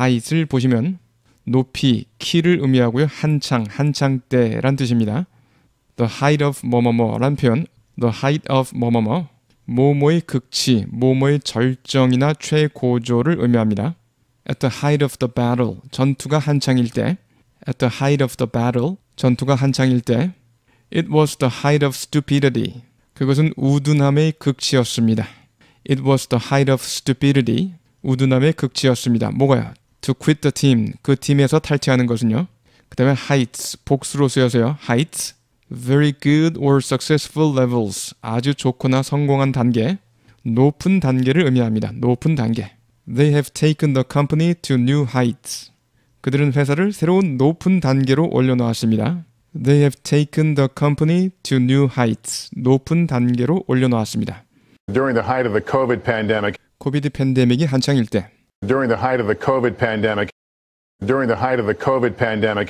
하이트를 보시면 높이, 키를 의미하고요. 한창, 한창때란 뜻입니다. The height of 뭐뭐뭐란 표현, the height of 뭐뭐뭐, 뭐뭐의 극치, 뭐뭐의 절정이나 최고조를 의미합니다. At the height of the battle, 전투가 한창일 때, at the height of the battle, 전투가 한창일 때, it was the height of stupidity, 그것은 우둔함의 극치였습니다. It was the height of stupidity, 우둔함의 극치였습니다. 뭐가요? to quit the team 그 팀에서 탈퇴하는 것은요. 그다음에 heights 복수로 쓰여서요. heights very good or successful levels 아주 좋거나 성공한 단계 높은 단계를 의미합니다. 높은 단계. They have taken the company to new heights. 그들은 회사를 새로운 높은 단계로 올려놓았습니다. They have taken the company to new heights. 높은 단계로 올려놓았습니다. During the height of the COVID pandemic, 코비드 팬데믹이 한창일 때 During the height of the COVID pandemic, during the height of the COVID pandemic,